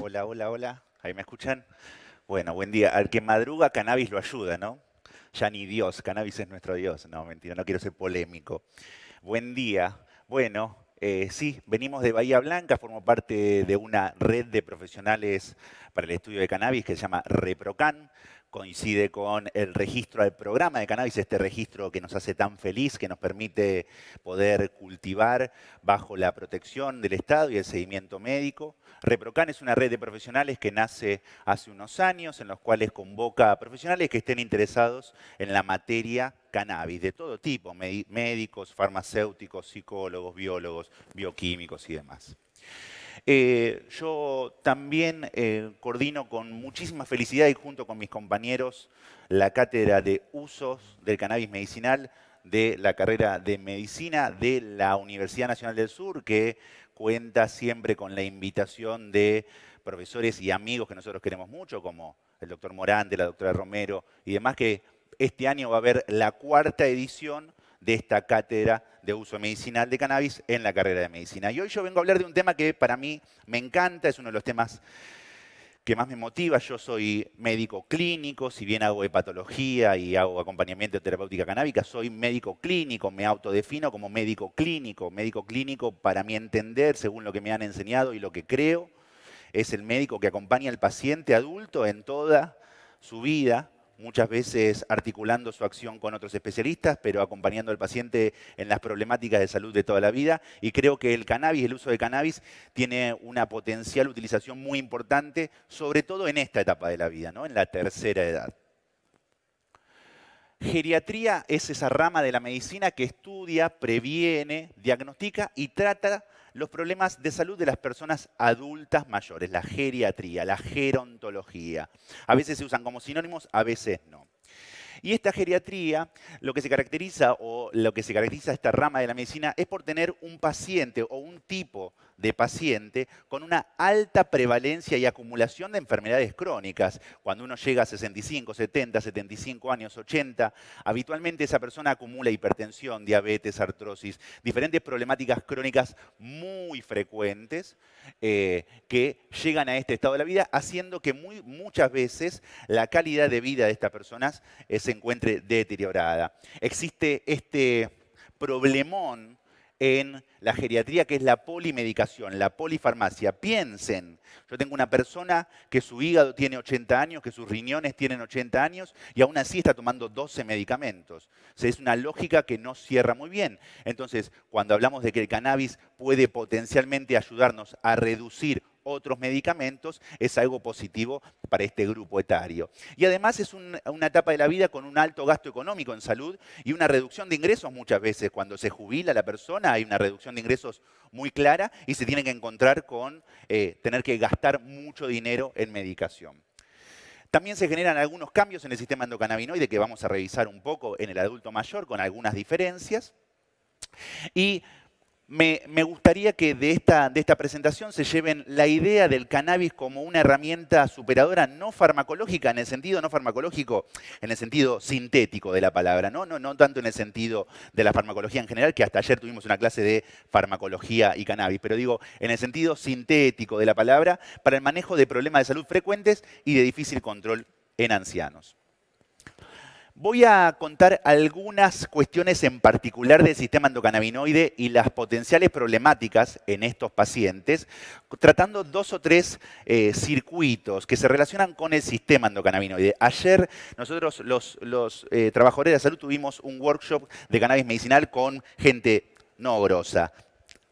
Hola, hola, hola. ¿Ahí me escuchan? Bueno, buen día. Al que madruga, cannabis lo ayuda, ¿no? Ya ni Dios, cannabis es nuestro Dios. No, mentira, no quiero ser polémico. Buen día. Bueno, eh, sí, venimos de Bahía Blanca, formo parte de una red de profesionales para el estudio de cannabis que se llama ReproCan coincide con el registro del programa de cannabis, este registro que nos hace tan feliz, que nos permite poder cultivar bajo la protección del Estado y el seguimiento médico. Reprocan es una red de profesionales que nace hace unos años, en los cuales convoca a profesionales que estén interesados en la materia cannabis, de todo tipo, médicos, farmacéuticos, psicólogos, biólogos, bioquímicos y demás. Eh, yo también eh, coordino con muchísima felicidad y junto con mis compañeros la cátedra de usos del cannabis medicinal de la carrera de medicina de la Universidad Nacional del Sur, que cuenta siempre con la invitación de profesores y amigos que nosotros queremos mucho, como el doctor Morante, la doctora Romero y demás, que este año va a haber la cuarta edición de esta cátedra de uso medicinal de cannabis en la carrera de medicina. Y hoy yo vengo a hablar de un tema que para mí me encanta, es uno de los temas que más me motiva. Yo soy médico clínico, si bien hago hepatología y hago acompañamiento de terapéutica canábica, soy médico clínico, me autodefino como médico clínico. Médico clínico, para mi entender, según lo que me han enseñado y lo que creo, es el médico que acompaña al paciente adulto en toda su vida muchas veces articulando su acción con otros especialistas, pero acompañando al paciente en las problemáticas de salud de toda la vida. Y creo que el cannabis, el uso de cannabis, tiene una potencial utilización muy importante, sobre todo en esta etapa de la vida, ¿no? en la tercera edad. Geriatría es esa rama de la medicina que estudia, previene, diagnostica y trata los problemas de salud de las personas adultas mayores, la geriatría, la gerontología. A veces se usan como sinónimos, a veces no. Y esta geriatría, lo que se caracteriza o lo que se caracteriza esta rama de la medicina es por tener un paciente o un tipo de paciente con una alta prevalencia y acumulación de enfermedades crónicas. Cuando uno llega a 65, 70, 75 años, 80, habitualmente esa persona acumula hipertensión, diabetes, artrosis, diferentes problemáticas crónicas muy frecuentes eh, que llegan a este estado de la vida, haciendo que muchas veces la calidad de vida de estas personas se encuentre deteriorada. Existe este problemón en la geriatría, que es la polimedicación, la polifarmacia. Piensen, yo tengo una persona que su hígado tiene 80 años, que sus riñones tienen 80 años y aún así está tomando 12 medicamentos. es una lógica que no cierra muy bien. Entonces, cuando hablamos de que el cannabis puede potencialmente ayudarnos a reducir otros medicamentos, es algo positivo para este grupo etario. Y además es una etapa de la vida con un alto gasto económico en salud y una reducción de ingresos muchas veces. Cuando se jubila la persona hay una reducción de ingresos muy clara y se tiene que encontrar con eh, tener que gastar mucho dinero en medicación. También se generan algunos cambios en el sistema endocannabinoide que vamos a revisar un poco en el adulto mayor con algunas diferencias. Y me, gustaría que de esta, presentación se lleven la idea del cannabis como una herramienta superadora no farmacológica, en el sentido no farmacológico, en el sentido sintético de la palabra, ¿no? No, no tanto en el sentido de la farmacología en general, que hasta ayer tuvimos una clase de farmacología y cannabis, pero digo, en el sentido sintético de la palabra, para el manejo de problemas de salud frecuentes y de difícil control en ancianos. Voy a contar algunas cuestiones en particular del sistema endocannabinoide y las potenciales problemáticas en estos pacientes, tratando dos o tres eh, circuitos que se relacionan con el sistema endocannabinoide. Ayer nosotros los, eh, trabajadores de salud tuvimos un workshop de cannabis medicinal con gente no grosa,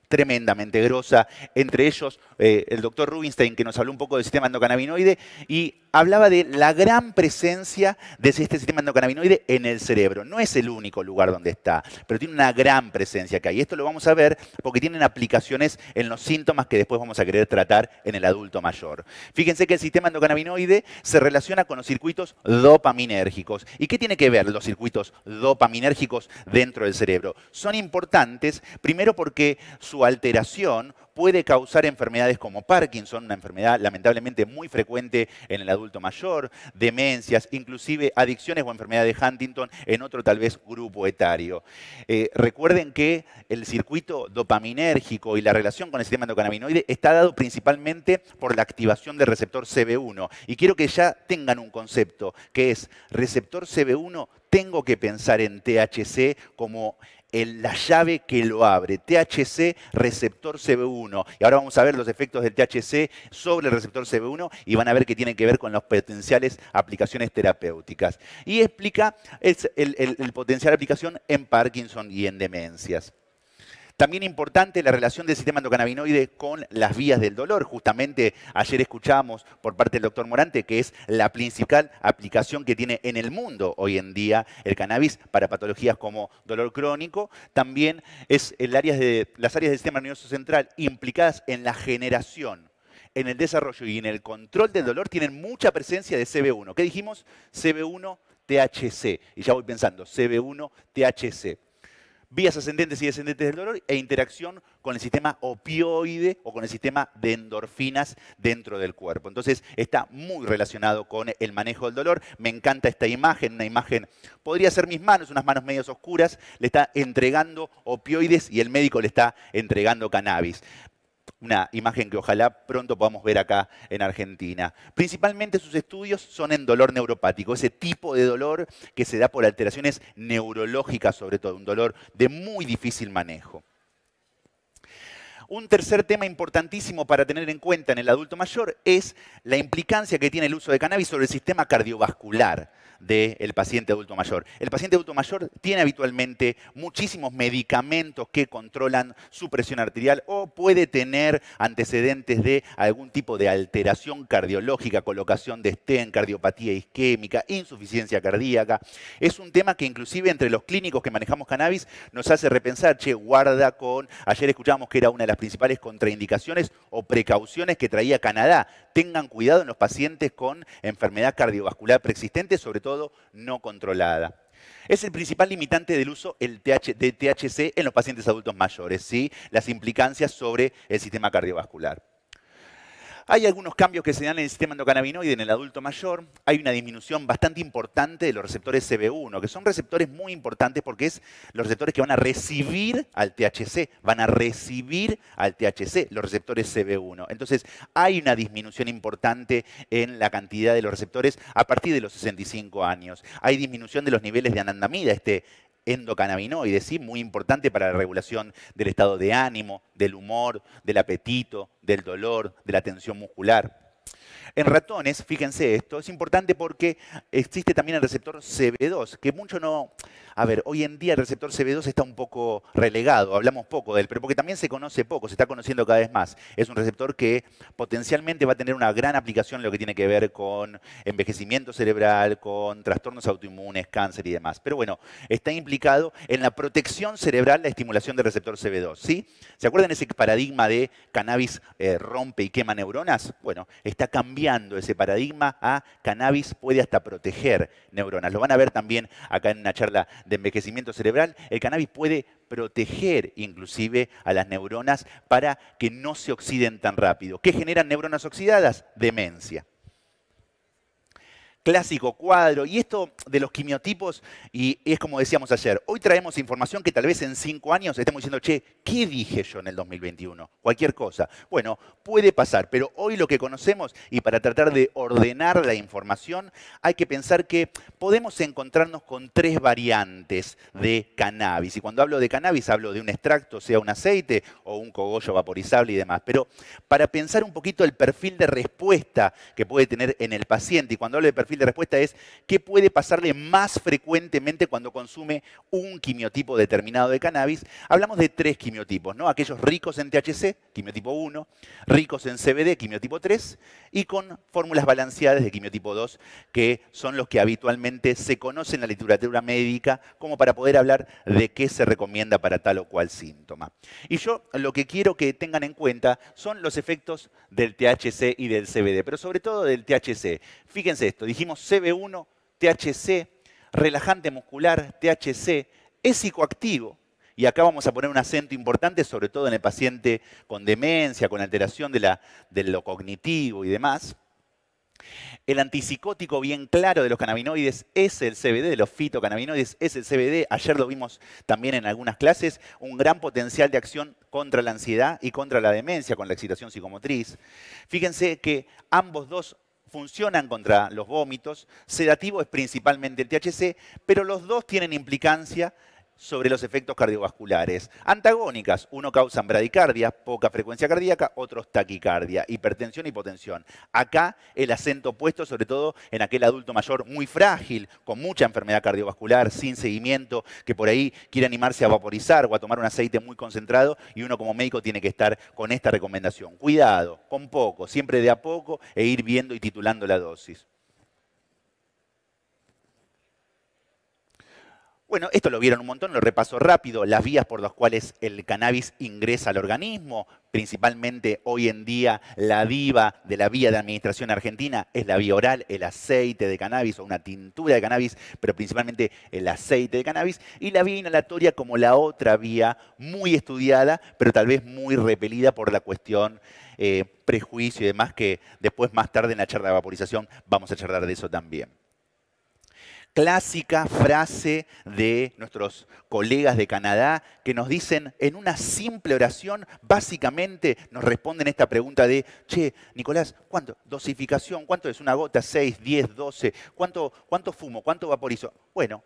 tremendamente grosa, entre ellos eh, el doctor Rubinstein, que nos habló un poco del sistema endocannabinoide, y hablaba de la gran presencia de este sistema endocannabinoide en el cerebro. No es el único lugar donde está, pero tiene una gran presencia acá. Y esto lo vamos a ver porque tienen aplicaciones en los síntomas que después vamos a querer tratar en el adulto mayor. Fíjense que el sistema endocannabinoide se relaciona con los circuitos dopaminérgicos. ¿Y qué tiene que ver los circuitos dopaminérgicos dentro del cerebro? Son importantes, primero porque su alteración puede causar enfermedades como Parkinson, una enfermedad lamentablemente muy frecuente en el adulto mayor, demencias, inclusive adicciones o enfermedades de Huntington en otro tal vez grupo etario. Eh, recuerden que el circuito dopaminérgico y la relación con el sistema endocannabinoide está dado principalmente por la activación del receptor CB1. Y quiero que ya tengan un concepto, que es receptor CB1, tengo que pensar en THC como la llave que lo abre, THC receptor CB1. Y ahora vamos a ver los efectos del THC sobre el receptor CB1 y van a ver que tienen que ver con las potenciales aplicaciones terapéuticas. Y explica el, el, el potencial aplicación en Parkinson y en demencias. También importante la relación del sistema endocannabinoide con las vías del dolor. Justamente ayer escuchamos por parte del doctor Morante que es la principal aplicación que tiene en el mundo hoy en día el cannabis para patologías como dolor crónico. También es las áreas del sistema nervioso central implicadas en la generación en el desarrollo y en el control del dolor tienen mucha presencia de CB1. ¿Qué dijimos? CB1 THC. Y ya voy pensando, CB1 THC vías ascendentes y descendentes del dolor e interacción con el sistema opioide o con el sistema de endorfinas dentro del cuerpo. Entonces está muy relacionado con el manejo del dolor. Me encanta esta imagen, una imagen, podría ser mis manos, unas manos medias oscuras, le está entregando opioides y el médico le está entregando cannabis una imagen que ojalá pronto podamos ver acá en Argentina. Principalmente sus estudios son en dolor neuropático, ese tipo de dolor que se da por alteraciones neurológicas sobre todo, un dolor de muy difícil manejo. Un tercer tema importantísimo para tener en cuenta en el adulto mayor es la implicancia que tiene el uso de cannabis sobre el sistema cardiovascular del paciente adulto mayor. El paciente adulto mayor tiene habitualmente muchísimos medicamentos que controlan su presión arterial o puede tener antecedentes de algún tipo de alteración cardiológica, colocación de estén, cardiopatía isquémica, insuficiencia cardíaca. Es un tema que inclusive entre los clínicos que manejamos cannabis nos hace repensar, che, guarda con, ayer escuchamos que era una de las principales contraindicaciones o precauciones que traía Canadá. Tengan cuidado en los pacientes con enfermedad cardiovascular preexistente, sobre todo no controlada. Es el principal limitante del uso de THC en los pacientes adultos mayores, ¿sí? las implicancias sobre el sistema cardiovascular. Hay algunos cambios que se dan en el sistema endocannabinoide en el adulto mayor. Hay una disminución bastante importante de los receptores CB1, que son receptores muy importantes porque es los receptores que van a recibir al THC, van a recibir al THC, los receptores CB1. Entonces, hay una disminución importante en la cantidad de los receptores a partir de los 65 años. Hay disminución de los niveles de anandamida, este endocannabinoides, ¿sí? muy importante para la regulación del estado de ánimo, del humor, del apetito, del dolor, de la tensión muscular. En ratones, fíjense esto, es importante porque existe también el receptor CB2, que mucho no, a ver, hoy en día el receptor CB2 está un poco relegado, hablamos poco de él, pero porque también se conoce poco, se está conociendo cada vez más. Es un receptor que potencialmente va a tener una gran aplicación en lo que tiene que ver con envejecimiento cerebral, con trastornos autoinmunes, cáncer y demás. Pero bueno, está implicado en la protección cerebral, la estimulación del receptor CB2. ¿sí? ¿Se acuerdan ese paradigma de cannabis eh, rompe y quema neuronas? Bueno, está cambiando ese paradigma a cannabis puede hasta proteger neuronas. Lo van a ver también acá en una charla de envejecimiento cerebral, el cannabis puede proteger inclusive a las neuronas para que no se oxiden tan rápido. ¿Qué generan neuronas oxidadas? Demencia clásico cuadro. Y esto de los quimiotipos, y es como decíamos ayer, hoy traemos información que tal vez en cinco años estemos diciendo, che, ¿qué dije yo en el 2021? Cualquier cosa. Bueno, puede pasar, pero hoy lo que conocemos, y para tratar de ordenar la información, hay que pensar que podemos encontrarnos con tres variantes de cannabis. Y cuando hablo de cannabis, hablo de un extracto, sea un aceite o un cogollo vaporizable y demás. Pero para pensar un poquito el perfil de respuesta que puede tener en el paciente, y cuando hablo de perfil perfil de respuesta es qué puede pasarle más frecuentemente cuando consume un quimiotipo determinado de cannabis. Hablamos de tres quimiotipos, ¿no? Aquellos ricos en THC, quimiotipo 1, ricos en CBD, quimiotipo 3, y con fórmulas balanceadas de quimiotipo 2, que son los que habitualmente se conocen en la literatura médica como para poder hablar de qué se recomienda para tal o cual síntoma. Y yo lo que quiero que tengan en cuenta son los efectos del THC y del CBD, pero sobre todo del THC. Fíjense esto, dije Dijimos CB1, THC, relajante muscular, THC, es psicoactivo. Y acá vamos a poner un acento importante, sobre todo en el paciente con demencia, con alteración de, de lo cognitivo y demás. El antipsicótico bien claro de los cannabinoides es el CBD, de los fitocannabinoides es el CBD. Ayer lo vimos también en algunas clases, un gran potencial de acción contra la ansiedad y contra la demencia con la excitación psicomotriz. Fíjense que ambos dos funcionan contra los vómitos, sedativo es principalmente el THC, pero los dos tienen implicancia sobre los efectos cardiovasculares. Antagónicas, uno causa bradicardia, poca frecuencia cardíaca, otros taquicardia, hipertensión, hipotensión. Acá el acento puesto sobre todo en aquel adulto mayor muy frágil, con mucha enfermedad cardiovascular, sin seguimiento, que por ahí quiere animarse a vaporizar o a tomar un aceite muy concentrado y uno como médico tiene que estar con esta recomendación. Cuidado, con poco, siempre de a poco e ir viendo y titulando la dosis. Bueno, esto lo vieron un montón, lo repaso rápido, las vías por las cuales el cannabis ingresa al organismo, principalmente hoy en día la diva de la vía de administración argentina es la vía oral, el aceite de cannabis o una tintura de cannabis, pero principalmente el aceite de cannabis, y la vía inhalatoria como la otra vía muy estudiada, pero tal vez muy repelida por la cuestión eh, prejuicio y demás, que después más tarde en la charla de vaporización vamos a charlar de eso también clásica frase de nuestros colegas de Canadá que nos dicen en una simple oración, básicamente nos responden esta pregunta de, che, Nicolás, ¿cuánto? Dosificación, ¿cuánto es una gota? 6, 10, 12, ¿cuánto, cuánto fumo? ¿Cuánto vaporizo? Bueno,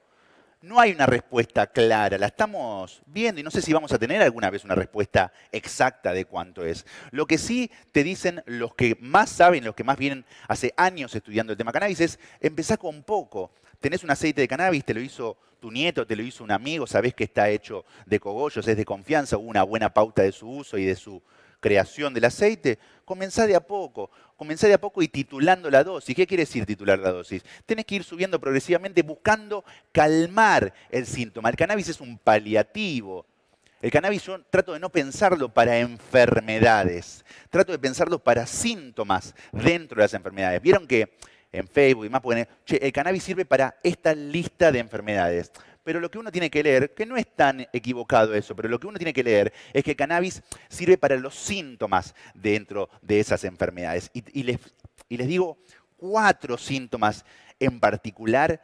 no hay una respuesta clara, la estamos viendo y no sé si vamos a tener alguna vez una respuesta exacta de cuánto es. Lo que sí te dicen los que más saben, los que más vienen hace años estudiando el tema cannabis es empezar con poco tenés un aceite de cannabis, te lo hizo tu nieto, te lo hizo un amigo, sabés que está hecho de cogollos, es de confianza, una buena pauta de su uso y de su creación del aceite, comenzá de a poco, comenzá de a poco y titulando la dosis. ¿Qué quiere decir titular la dosis? Tienes que ir subiendo progresivamente buscando calmar el síntoma. El cannabis es un paliativo. El cannabis yo trato de no pensarlo para enfermedades, trato de pensarlo para síntomas dentro de las enfermedades. Vieron que en Facebook y más pone, che, el cannabis sirve para esta lista de enfermedades. Pero lo que uno tiene que leer, que no es tan equivocado eso, pero lo que uno tiene que leer es que el cannabis sirve para los síntomas dentro de esas enfermedades. y les digo cuatro síntomas en particular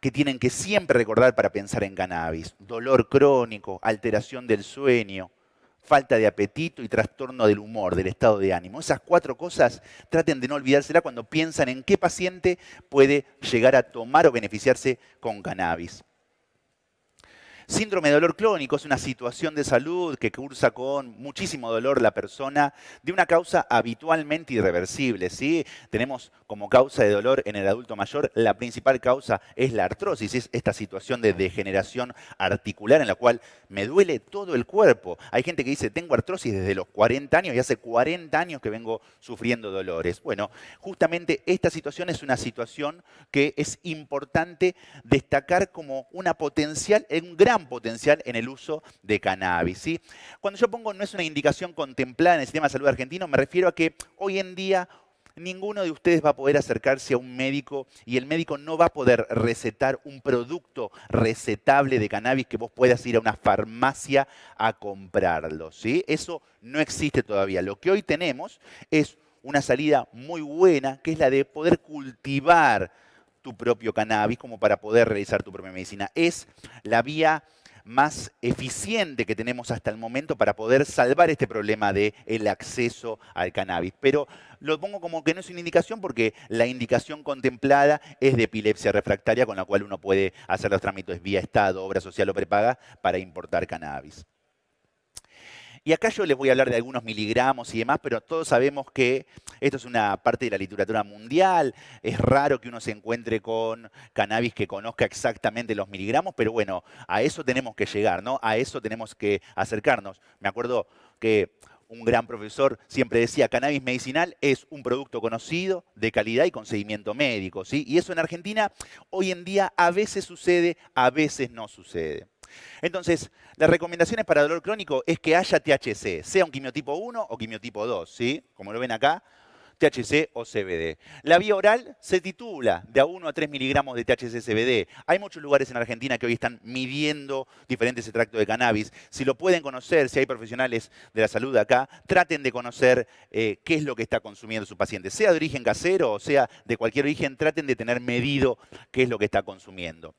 que tienen que siempre recordar para pensar en cannabis. Dolor crónico, alteración del sueño, falta de apetito y trastorno del humor, del estado de ánimo. Esas cuatro cosas traten de no olvidársela cuando piensan en qué paciente puede llegar a tomar o beneficiarse con cannabis. Síndrome de dolor crónico es una situación de salud que cursa con muchísimo dolor la persona de una causa habitualmente irreversible. ¿sí? Tenemos como causa de dolor en el adulto mayor, la principal causa es la artrosis, es esta situación de degeneración articular en la cual me duele todo el cuerpo. Hay gente que dice, tengo artrosis desde los 40 años y hace 40 años que vengo sufriendo dolores. Bueno, justamente esta situación es una situación que es importante destacar como una potencial, un gran potencial en el uso de cannabis. Cuando yo pongo no es una indicación contemplada en el sistema de salud argentino, me refiero a que hoy en día ninguno de ustedes va a poder acercarse a un médico y el médico no va a poder recetar un producto recetable de cannabis que vos puedas ir a una farmacia a comprarlo. ¿sí? Eso no existe todavía. Lo que hoy tenemos es una salida muy buena, que es la de poder cultivar tu propio cannabis como para poder realizar tu propia medicina. Es la vía más eficiente que tenemos hasta el momento para poder salvar este problema del acceso al cannabis. Pero lo pongo como que no es una indicación porque la indicación contemplada es de epilepsia refractaria, con la cual uno puede hacer los trámites vía Estado, obra social o prepaga para importar cannabis. Y acá yo les voy a hablar de algunos miligramos y demás, pero todos sabemos que esto es una parte de la literatura mundial. Es raro que uno se encuentre con cannabis que conozca exactamente los miligramos, pero bueno, a eso tenemos que llegar, ¿no? A eso tenemos que acercarnos. Me acuerdo que un gran profesor siempre decía, cannabis medicinal es un producto conocido, de calidad y con seguimiento médico. ¿sí? Y eso en Argentina hoy en día a veces sucede, a veces no sucede. Entonces, las recomendaciones para dolor crónico es que haya THC, sea un quimiotipo 1 o quimiotipo 2, ¿sí? Como lo ven acá, THC o CBD. La vía oral se titula de a 1 a 3 miligramos de THC-CBD. Hay muchos lugares en Argentina que hoy están midiendo diferentes extractos de cannabis. Si lo pueden conocer, si hay profesionales de la salud acá, traten de conocer eh, qué es lo que está consumiendo su paciente. Sea de origen casero o sea de cualquier origen, traten de tener medido qué es lo que está consumiendo.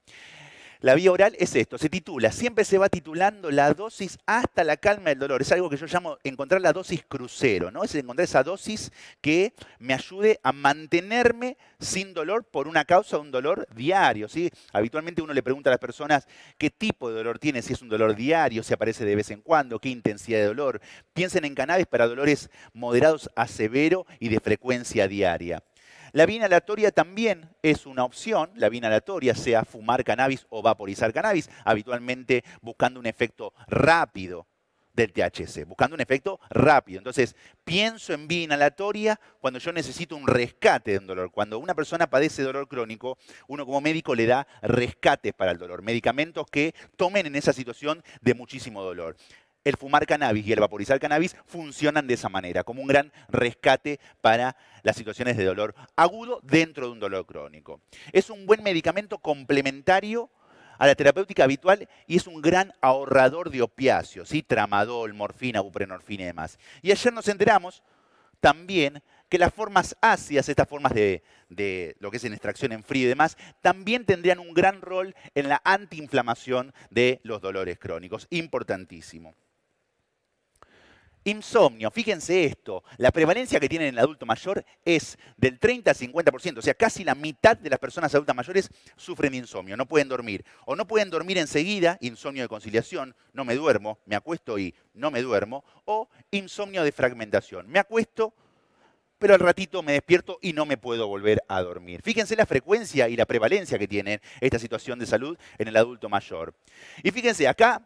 La vía oral es esto, se titula, siempre se va titulando la dosis hasta la calma del dolor. Es algo que yo llamo encontrar la dosis crucero, ¿no? Es encontrar esa dosis que me ayude a mantenerme sin dolor por una causa, un dolor diario, ¿sí? Habitualmente uno le pregunta a las personas qué tipo de dolor tiene, si es un dolor diario, si aparece de vez en cuando, qué intensidad de dolor. Piensen en cannabis para dolores moderados a severo y de frecuencia diaria. La vía inhalatoria también es una opción, la vía inhalatoria, sea fumar cannabis o vaporizar cannabis, habitualmente buscando un efecto rápido del THC, buscando un efecto rápido. Entonces, pienso en vía inhalatoria cuando yo necesito un rescate de un dolor. Cuando una persona padece dolor crónico, uno como médico le da rescates para el dolor, medicamentos que tomen en esa situación de muchísimo dolor el fumar cannabis y el vaporizar cannabis funcionan de esa manera, como un gran rescate para las situaciones de dolor agudo dentro de un dolor crónico. Es un buen medicamento complementario a la terapéutica habitual y es un gran ahorrador de opiáceos, y tramadol, morfina, buprenorfina y demás. Y ayer nos enteramos también que las formas ácidas, estas formas de, de, lo que es en extracción en frío y demás, también tendrían un gran rol en la antiinflamación de los dolores crónicos. Importantísimo. Insomnio, fíjense esto, la prevalencia que tiene en el adulto mayor es del 30 al 50%, o sea, casi la mitad de las personas adultas mayores sufren de insomnio, no pueden dormir. O no pueden dormir enseguida, insomnio de conciliación, no me duermo, me acuesto y no me duermo, o insomnio de fragmentación, me acuesto, pero al ratito me despierto y no me puedo volver a dormir. Fíjense la frecuencia y la prevalencia que tiene esta situación de salud en el adulto mayor. Y fíjense, acá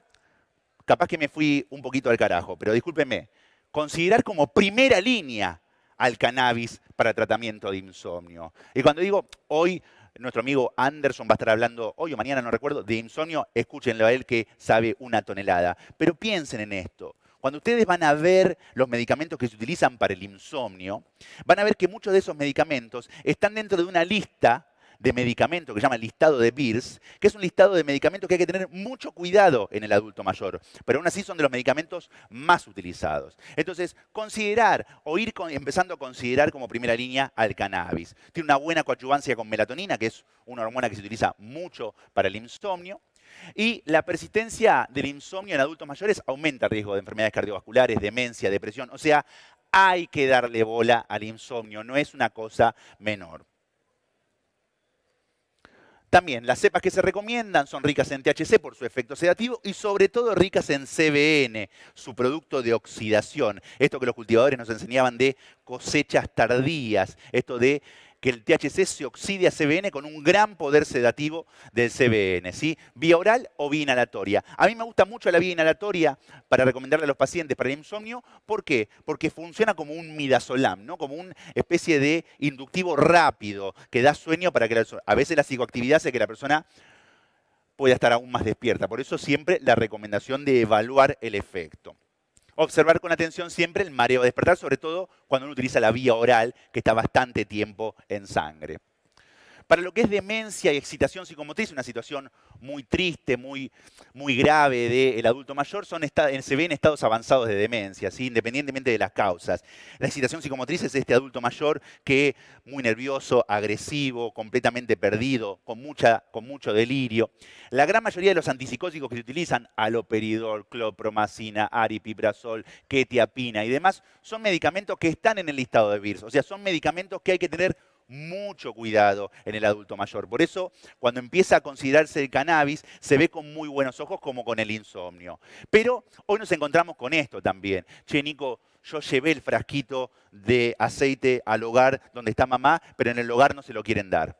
capaz que me fui un poquito al carajo, pero discúlpenme, considerar como primera línea al cannabis para tratamiento de insomnio. Y cuando digo hoy, nuestro amigo Anderson va a estar hablando hoy o mañana, no recuerdo, de insomnio, escúchenlo a él que sabe una tonelada. Pero piensen en esto. Cuando ustedes van a ver los medicamentos que se utilizan para el insomnio, van a ver que muchos de esos medicamentos están dentro de una lista de medicamento que se llama el listado de BIRS, que es un listado de medicamentos que hay que tener mucho cuidado en el adulto mayor, pero aún así son de los medicamentos más utilizados. Entonces, considerar o ir empezando a considerar como primera línea al cannabis. Tiene una buena coadyuvancia con melatonina, que es una hormona que se utiliza mucho para el insomnio. Y la persistencia del insomnio en adultos mayores aumenta el riesgo de enfermedades cardiovasculares, demencia, depresión. O sea, hay que darle bola al insomnio, no es una cosa menor. También las cepas que se recomiendan son ricas en THC por su efecto sedativo y sobre todo ricas en CBN, su producto de oxidación. Esto que los cultivadores nos enseñaban de cosechas tardías, esto de que el THC se oxide a CBN con un gran poder sedativo del CBN, ¿sí? Vía oral o vía inhalatoria. A mí me gusta mucho la vía inhalatoria para recomendarle a los pacientes para el insomnio. ¿Por qué? Porque funciona como un midazolam, ¿no? Como una especie de inductivo rápido que da sueño para que la... A veces la psicoactividad hace que la persona pueda estar aún más despierta. Por eso siempre la recomendación de evaluar el efecto observar con atención siempre el mareo despertar, sobre todo cuando uno utiliza la vía oral, que está bastante tiempo en sangre. Para lo que es demencia y excitación psicomotriz, una situación muy triste, muy, muy grave del adulto mayor, son se ven estados avanzados de demencia, independientemente de las causas. La excitación psicomotriz es este adulto mayor que muy nervioso, agresivo, completamente perdido, con, mucha, con mucho delirio. La gran mayoría de los antipsicóticos que se utilizan, aloperidol, clopromacina, aripiprazol, ketiapina y demás, son medicamentos que están en el listado de virus. O sea, son medicamentos que hay que tener mucho cuidado en el adulto mayor. Por eso, cuando empieza a considerarse el cannabis, se ve con muy buenos ojos como con el insomnio. Pero hoy nos encontramos con esto también. Che, Nico, yo llevé el frasquito de aceite al hogar donde está mamá, pero en el hogar no se lo quieren dar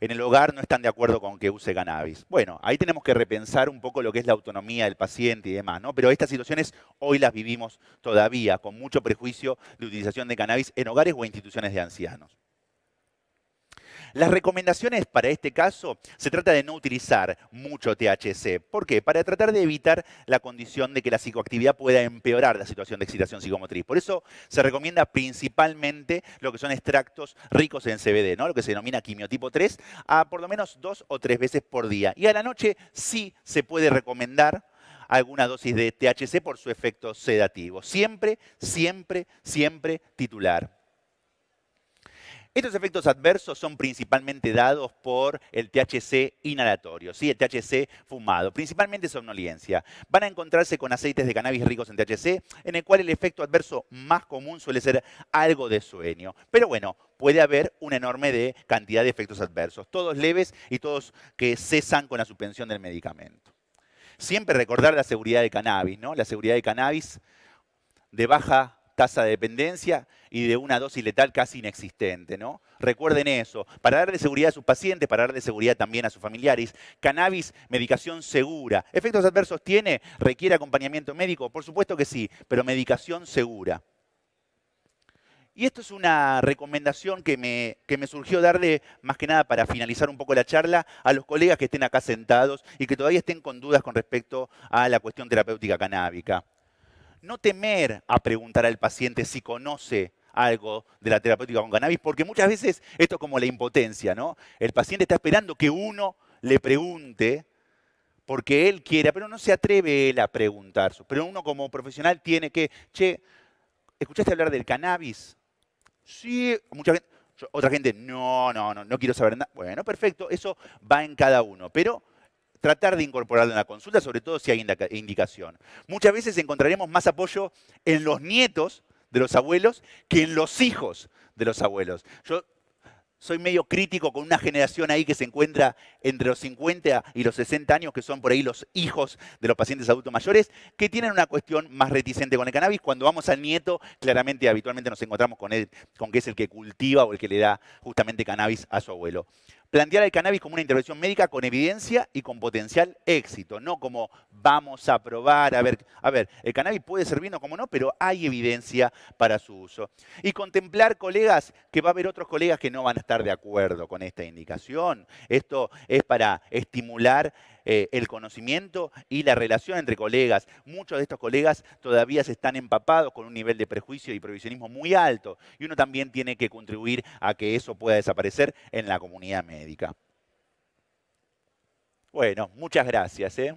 en el hogar no están de acuerdo con que use cannabis. Bueno, ahí tenemos que repensar un poco lo que es la autonomía del paciente y demás, ¿no? Pero estas situaciones hoy las vivimos todavía, con mucho prejuicio de utilización de cannabis en hogares o instituciones de ancianos. Las recomendaciones para este caso se trata de no utilizar mucho THC. ¿Por qué? Para tratar de evitar la condición de que la psicoactividad pueda empeorar la situación de excitación psicomotriz. Por eso se recomienda principalmente lo que son extractos ricos en CBD, ¿no? lo que se denomina quimiotipo 3, a por lo menos dos o tres veces por día. Y a la noche sí se puede recomendar alguna dosis de THC por su efecto sedativo. Siempre, siempre, siempre titular. Estos efectos adversos son principalmente dados por el THC inhalatorio, el THC fumado, principalmente somnolencia. Van a encontrarse con aceites de cannabis ricos en THC, en el cual el efecto adverso más común suele ser algo de sueño. Pero bueno, puede haber una enorme de cantidad de efectos adversos, todos leves y todos que cesan con la suspensión del medicamento. Siempre recordar la seguridad de cannabis, ¿no? La seguridad de cannabis de baja tasa de dependencia y de una dosis letal casi inexistente. ¿no? Recuerden eso. Para darle seguridad a sus pacientes, para darle seguridad también a sus familiares, cannabis, medicación segura. ¿Efectos adversos tiene? ¿Requiere acompañamiento médico? Por supuesto que sí, pero medicación segura. Y esto es una recomendación que me, que me surgió darle, más que nada para finalizar un poco la charla, a los colegas que estén acá sentados y que todavía estén con dudas con respecto a la cuestión terapéutica canábica no temer a preguntar al paciente si conoce algo de la terapéutica con cannabis, porque muchas veces esto es como la impotencia, ¿no? El paciente está esperando que uno le pregunte porque él quiera, pero no se atreve él a preguntar. Pero uno como profesional tiene que, che, ¿escuchaste hablar del cannabis? Sí, mucha gente, otra gente, no, no, no, no quiero saber nada. Bueno, perfecto, eso va en cada uno, pero tratar de incorporarlo en la consulta, sobre todo si hay indicación. Muchas veces encontraremos más apoyo en los nietos de los abuelos que en los hijos de los abuelos. Yo soy medio crítico con una generación ahí que se encuentra entre los 50 y los 60 años, que son por ahí los hijos de los pacientes adultos mayores, que tienen una cuestión más reticente con el cannabis. Cuando vamos al nieto, claramente habitualmente nos encontramos con él, con que es el que cultiva o el que le da justamente cannabis a su abuelo plantear el cannabis como una intervención médica con evidencia y con potencial éxito, no como vamos a probar, a ver, a ver, el cannabis puede o como no, pero hay evidencia para su uso. Y contemplar, colegas, que va a haber otros colegas que no van a estar de acuerdo con esta indicación. Esto es para estimular eh, el conocimiento y la relación entre colegas. Muchos de estos colegas todavía se están empapados con un nivel de prejuicio y provisionismo muy alto y uno también tiene que contribuir a que eso pueda desaparecer en la comunidad médica. Bueno, muchas gracias. ¿eh?